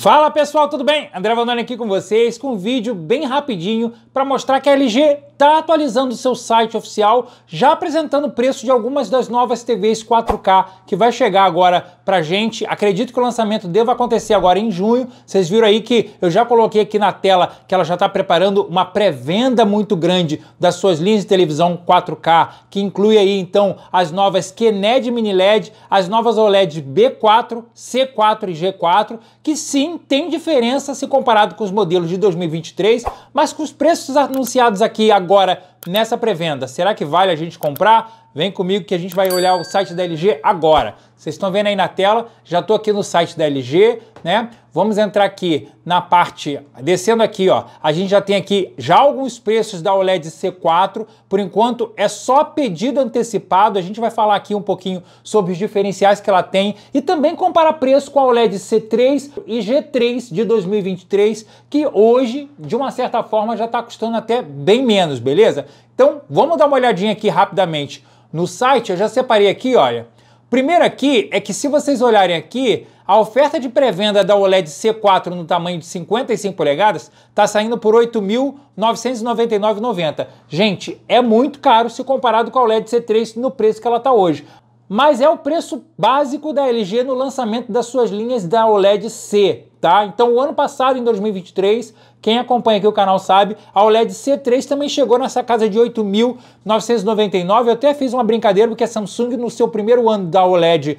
Fala pessoal, tudo bem? André Vanoni aqui com vocês com um vídeo bem rapidinho para mostrar que a LG está atualizando seu site oficial, já apresentando o preço de algumas das novas TVs 4K que vai chegar agora para gente. Acredito que o lançamento deva acontecer agora em junho. Vocês viram aí que eu já coloquei aqui na tela que ela já está preparando uma pré-venda muito grande das suas linhas de televisão 4K, que inclui aí então as novas QNED Mini LED, as novas OLED B4, C4 e G4, que sim tem diferença se comparado com os modelos de 2023, mas com os preços anunciados aqui agora nessa pré-venda. Será que vale a gente comprar? Vem comigo que a gente vai olhar o site da LG agora. Vocês estão vendo aí na tela, já estou aqui no site da LG, né? Vamos entrar aqui na parte, descendo aqui, ó. A gente já tem aqui já alguns preços da OLED C4. Por enquanto é só pedido antecipado. A gente vai falar aqui um pouquinho sobre os diferenciais que ela tem e também comparar preço com a OLED C3 e G3 de 2023, que hoje, de uma certa forma, já está custando até bem menos, beleza? Então, vamos dar uma olhadinha aqui rapidamente. No site, eu já separei aqui, olha. Primeiro aqui é que se vocês olharem aqui, a oferta de pré-venda da OLED C4 no tamanho de 55 polegadas está saindo por R$ 8.999,90. Gente, é muito caro se comparado com a OLED C3 no preço que ela está hoje mas é o preço básico da LG no lançamento das suas linhas da OLED C, tá? Então, o ano passado, em 2023, quem acompanha aqui o canal sabe, a OLED C3 também chegou nessa casa de 8.999. Eu até fiz uma brincadeira porque a Samsung no seu primeiro ano da OLED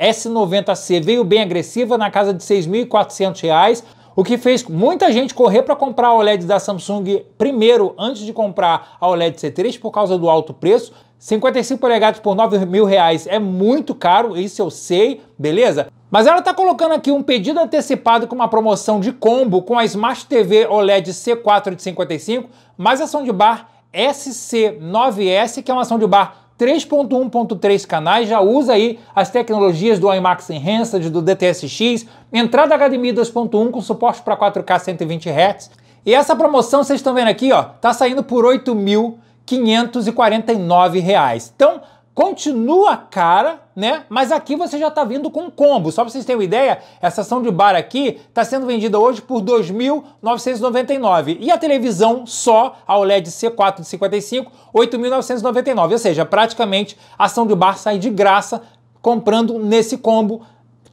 S90C veio bem agressiva na casa de 6.400 reais, o que fez muita gente correr para comprar a OLED da Samsung primeiro, antes de comprar a OLED C3, por causa do alto preço. 55 polegadas por 9 mil reais é muito caro, isso eu sei, beleza? Mas ela está colocando aqui um pedido antecipado com uma promoção de combo com a Smart TV OLED C4 de 55, mais ação de bar SC9S, que é uma ação de bar 3.1.3 canais, já usa aí as tecnologias do IMAX Enhanced, do DTSX, entrada HDMI 2.1 com suporte para 4K 120 Hz. E essa promoção, vocês estão vendo aqui, ó, tá saindo por 8 mil 549 reais. Então, continua cara, né? Mas aqui você já está vindo com combo. Só para vocês terem uma ideia, essa ação de bar aqui está sendo vendida hoje por 2.999 e a televisão só a OLED C4 de 55, 8.999. Ou seja, praticamente a ação de bar sai de graça comprando nesse combo.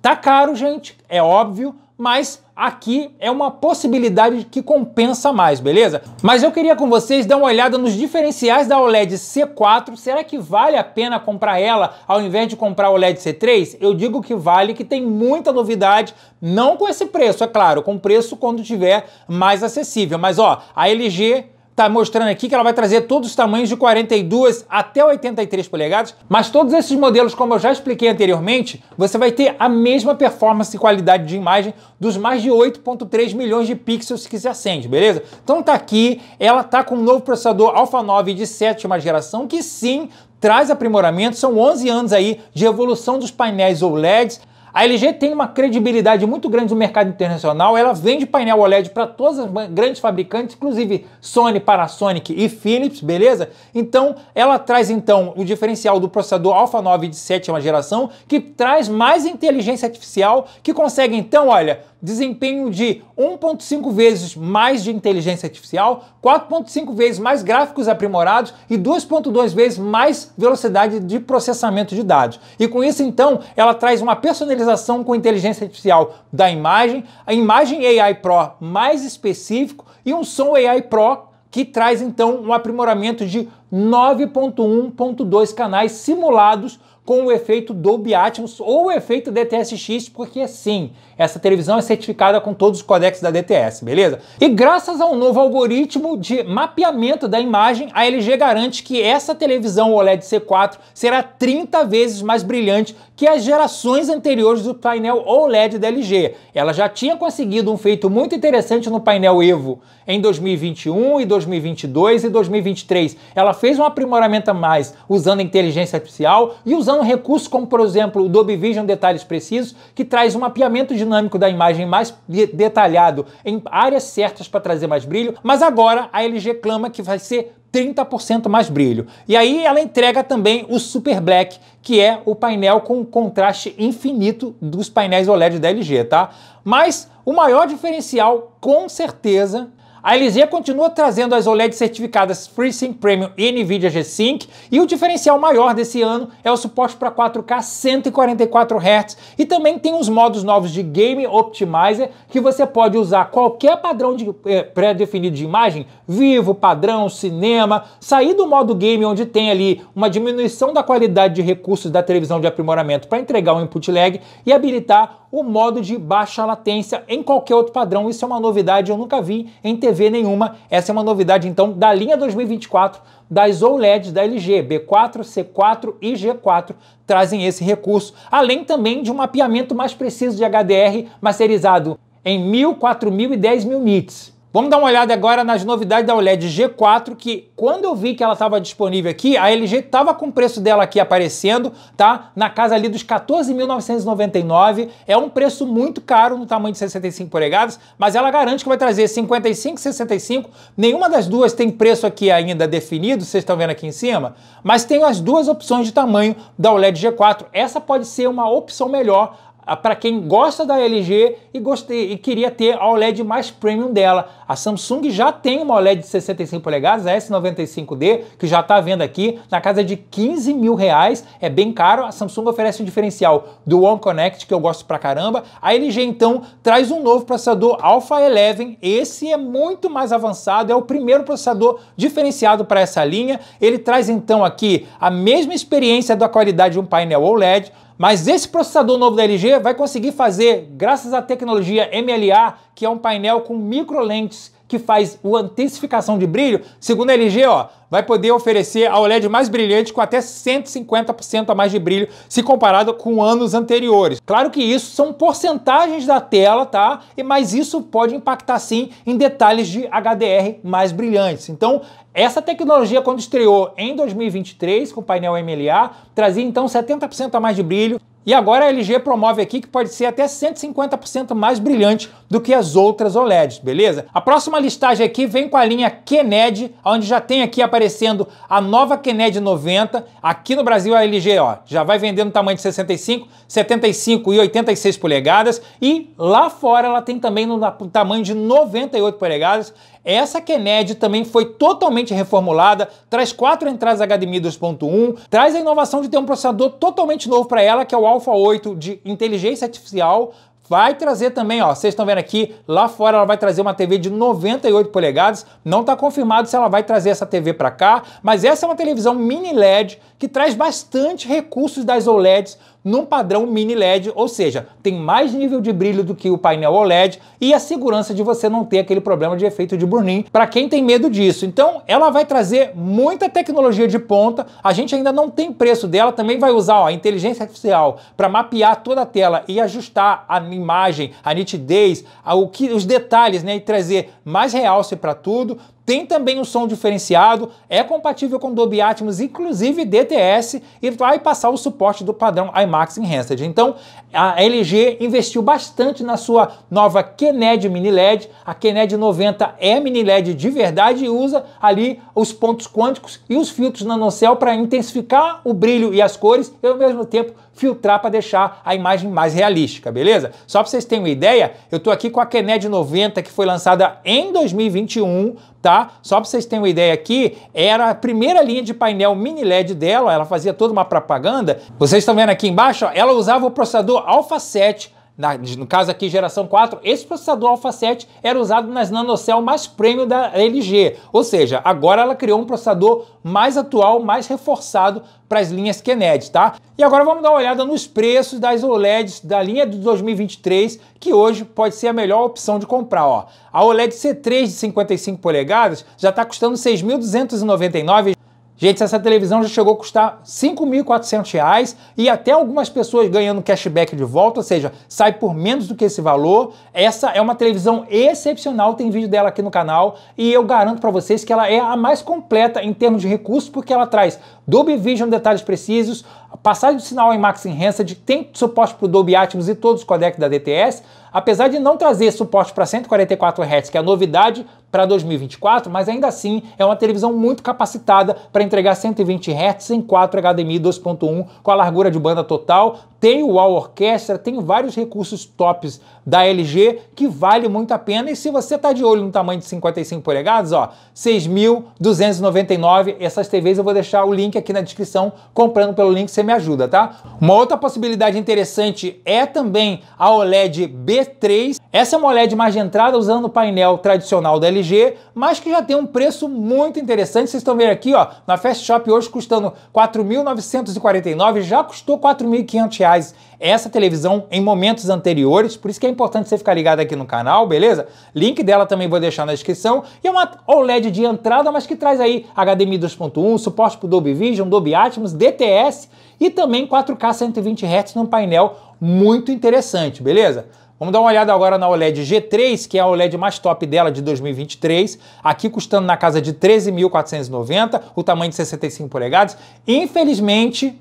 Tá caro, gente, é óbvio, mas aqui é uma possibilidade que compensa mais, beleza? Mas eu queria com vocês dar uma olhada nos diferenciais da OLED C4. Será que vale a pena comprar ela ao invés de comprar a OLED C3? Eu digo que vale, que tem muita novidade, não com esse preço, é claro, com preço quando tiver mais acessível. Mas ó, a LG está mostrando aqui que ela vai trazer todos os tamanhos de 42 até 83 polegadas, mas todos esses modelos, como eu já expliquei anteriormente, você vai ter a mesma performance e qualidade de imagem dos mais de 8.3 milhões de pixels que se acende, beleza? Então tá aqui, ela tá com um novo processador Alpha 9 de sétima geração, que sim, traz aprimoramento, são 11 anos aí de evolução dos painéis OLEDs, a LG tem uma credibilidade muito grande no mercado internacional, ela vende painel OLED para todas as grandes fabricantes, inclusive Sony, Panasonic e Philips, beleza? Então, ela traz então o diferencial do processador Alpha 9 de sétima geração, que traz mais inteligência artificial, que consegue então, olha, desempenho de 1.5 vezes mais de inteligência artificial, 4.5 vezes mais gráficos aprimorados e 2.2 vezes mais velocidade de processamento de dados. E com isso então, ela traz uma personalização renderização com inteligência artificial da imagem, a imagem AI Pro mais específico e um som AI Pro que traz então um aprimoramento de 9.1.2 canais simulados com o efeito Dolby Atmos ou o efeito DTS-X, porque sim, essa televisão é certificada com todos os codecs da DTS, beleza? E graças a um novo algoritmo de mapeamento da imagem, a LG garante que essa televisão OLED C4 será 30 vezes mais brilhante que as gerações anteriores do painel OLED da LG. Ela já tinha conseguido um feito muito interessante no painel Evo em 2021 e 2022 e 2023. Ela fez um aprimoramento a mais usando inteligência artificial e usando usando um recurso como, por exemplo, o Dolby Vision Detalhes Precisos, que traz um mapeamento dinâmico da imagem mais detalhado em áreas certas para trazer mais brilho, mas agora a LG clama que vai ser 30% mais brilho. E aí ela entrega também o Super Black, que é o painel com contraste infinito dos painéis OLED da LG, tá? Mas o maior diferencial, com certeza, a LG continua trazendo as OLED certificadas FreeSync Premium e NVIDIA G-Sync, e o diferencial maior desse ano é o suporte para 4K 144 Hz, e também tem os modos novos de Game Optimizer, que você pode usar qualquer padrão de, eh, pré-definido de imagem, vivo, padrão, cinema, sair do modo game onde tem ali uma diminuição da qualidade de recursos da televisão de aprimoramento para entregar o um input lag e habilitar o modo de baixa latência em qualquer outro padrão. Isso é uma novidade eu nunca vi em TV TV nenhuma. Essa é uma novidade, então, da linha 2024 das OLEDs da LG, B4, C4 e G4 trazem esse recurso, além também de um mapeamento mais preciso de HDR masterizado em 1000, 4000 e 10000 nits. Vamos dar uma olhada agora nas novidades da OLED G4, que quando eu vi que ela estava disponível aqui, a LG estava com o preço dela aqui aparecendo, tá? Na casa ali dos 14.999, é um preço muito caro no tamanho de 65 polegadas, mas ela garante que vai trazer 55 65, nenhuma das duas tem preço aqui ainda definido, vocês estão vendo aqui em cima, mas tem as duas opções de tamanho da OLED G4. Essa pode ser uma opção melhor ah, para quem gosta da LG e, gostei, e queria ter a OLED mais premium dela. A Samsung já tem uma OLED de 65 polegadas, a S95D, que já está vendo aqui, na casa de 15 mil reais, é bem caro. A Samsung oferece um diferencial do One Connect, que eu gosto pra caramba. A LG, então, traz um novo processador Alpha 11, esse é muito mais avançado, é o primeiro processador diferenciado para essa linha. Ele traz, então, aqui a mesma experiência da qualidade de um painel OLED, mas esse processador novo da LG vai conseguir fazer, graças à tecnologia MLA, que é um painel com microlentes que faz a intensificação de brilho, segundo a LG, ó, vai poder oferecer a OLED mais brilhante com até 150% a mais de brilho se comparado com anos anteriores. Claro que isso são porcentagens da tela, tá? E mas isso pode impactar sim em detalhes de HDR mais brilhantes. Então, essa tecnologia, quando estreou em 2023 com o painel MLA, trazia então 70% a mais de brilho. E agora a LG promove aqui que pode ser até 150% mais brilhante do que as outras OLEDs, beleza? A próxima listagem aqui vem com a linha Kened, onde já tem aqui aparecendo a nova Kened 90. Aqui no Brasil a LG ó, já vai vendendo tamanho de 65, 75 e 86 polegadas. E lá fora ela tem também no tamanho de 98 polegadas. Essa Kened também foi totalmente reformulada, traz quatro entradas HDMI 2.1, traz a inovação de ter um processador totalmente novo para ela, que é o Alpha 8 de inteligência artificial, Vai trazer também, ó, vocês estão vendo aqui, lá fora ela vai trazer uma TV de 98 polegadas. Não está confirmado se ela vai trazer essa TV para cá, mas essa é uma televisão mini LED que traz bastante recursos das OLEDs num padrão mini LED, ou seja, tem mais nível de brilho do que o painel OLED e a segurança de você não ter aquele problema de efeito de burn-in para quem tem medo disso. Então, ela vai trazer muita tecnologia de ponta. A gente ainda não tem preço dela, também vai usar ó, a inteligência artificial para mapear toda a tela e ajustar a imagem, a nitidez, a, o que, os detalhes, né, e trazer mais realce para tudo. Tem também um som diferenciado, é compatível com Dolby Atmos, inclusive DTS, e vai passar o suporte do padrão IMAX Enhanced. Então, a LG investiu bastante na sua nova Kened Mini LED. A Kened 90 é Mini LED de verdade e usa ali os pontos quânticos e os filtros nanocell para intensificar o brilho e as cores e ao mesmo tempo filtrar para deixar a imagem mais realística, beleza? Só para vocês terem uma ideia, eu estou aqui com a Kened 90 que foi lançada em 2021, tá? Só para vocês terem uma ideia aqui, era a primeira linha de painel mini LED dela, ela fazia toda uma propaganda. Vocês estão vendo aqui embaixo, ó, ela usava o processador Alpha 7 na, no caso aqui geração 4, esse processador Alpha 7 era usado nas nanocell mais premium da LG, ou seja, agora ela criou um processador mais atual, mais reforçado para as linhas Kennedy, tá? E agora vamos dar uma olhada nos preços das OLEDs da linha de 2023, que hoje pode ser a melhor opção de comprar, ó. A OLED C3 de 55 polegadas já está custando 6.299 Gente, essa televisão já chegou a custar R$ 5.400 e até algumas pessoas ganhando cashback de volta, ou seja, sai por menos do que esse valor. Essa é uma televisão excepcional, tem vídeo dela aqui no canal e eu garanto para vocês que ela é a mais completa em termos de recursos porque ela traz Dolby Vision detalhes precisos, a passagem do sinal em IMAX Enhanced tem suporte para o Dolby Atmos e todos os codecs da DTS, apesar de não trazer suporte para 144 Hz, que é a novidade para 2024, mas ainda assim é uma televisão muito capacitada para entregar 120 Hz em 4 HDMI 2.1 com a largura de banda total, tem o Wall Orquestra, tem vários recursos tops da LG que vale muito a pena. E se você está de olho no tamanho de 55 polegadas, ó, 6.299, essas TVs eu vou deixar o link aqui na descrição, comprando pelo link você me ajuda, tá? Uma outra possibilidade interessante é também a OLED B3. Essa é uma OLED mais de entrada usando o painel tradicional da LG, mas que já tem um preço muito interessante. Vocês estão vendo aqui, ó, na Fast Shop hoje custando 4.949, já custou 4.500 reais reais essa televisão em momentos anteriores, por isso que é importante você ficar ligado aqui no canal, beleza? Link dela também vou deixar na descrição. E é uma OLED de entrada, mas que traz aí HDMI 2.1, suporte para Dolby Vision, Dolby Atmos, DTS e também 4K 120 Hz num painel muito interessante, beleza? Vamos dar uma olhada agora na OLED G3, que é a OLED mais top dela de 2023, aqui custando na casa de 13.490, o tamanho de 65 polegadas. Infelizmente,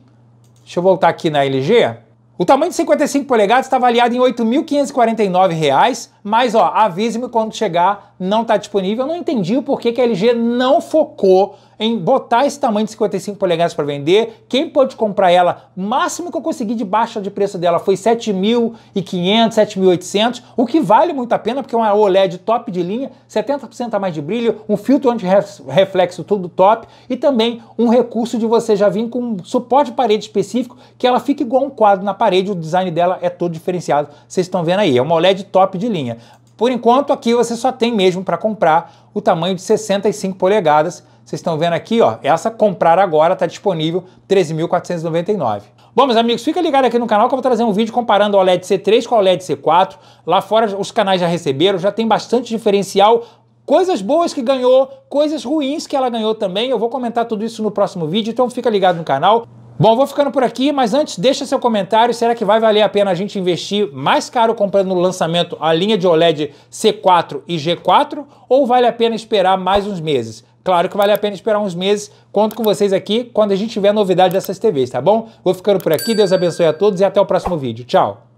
deixa eu voltar aqui na LG, o tamanho de 55 polegadas está avaliado em R$ 8.549 mas ó, avise-me quando chegar, não está disponível. Eu não entendi o porquê que a LG não focou em botar esse tamanho de 55 polegadas para vender. Quem pôde comprar ela, máximo que eu consegui de baixa de preço dela foi 7.500, 7.800, o que vale muito a pena porque é uma OLED top de linha, 70% a mais de brilho, um filtro anti-reflexo tudo top e também um recurso de você já vir com um suporte de parede específico que ela fica igual um quadro na parede, o design dela é todo diferenciado. Vocês estão vendo aí, é uma OLED top de linha. Por enquanto, aqui você só tem mesmo para comprar o tamanho de 65 polegadas. Vocês estão vendo aqui, ó, essa comprar agora está disponível 13.499. Bom, meus amigos, fica ligado aqui no canal que eu vou trazer um vídeo comparando o OLED C3 com o OLED C4. Lá fora os canais já receberam, já tem bastante diferencial, coisas boas que ganhou, coisas ruins que ela ganhou também. Eu vou comentar tudo isso no próximo vídeo, então fica ligado no canal. Bom, vou ficando por aqui, mas antes deixa seu comentário, será que vai valer a pena a gente investir mais caro comprando no lançamento a linha de OLED C4 e G4 ou vale a pena esperar mais uns meses? Claro que vale a pena esperar uns meses, conto com vocês aqui quando a gente tiver novidade dessas TVs, tá bom? Vou ficando por aqui, Deus abençoe a todos e até o próximo vídeo. Tchau!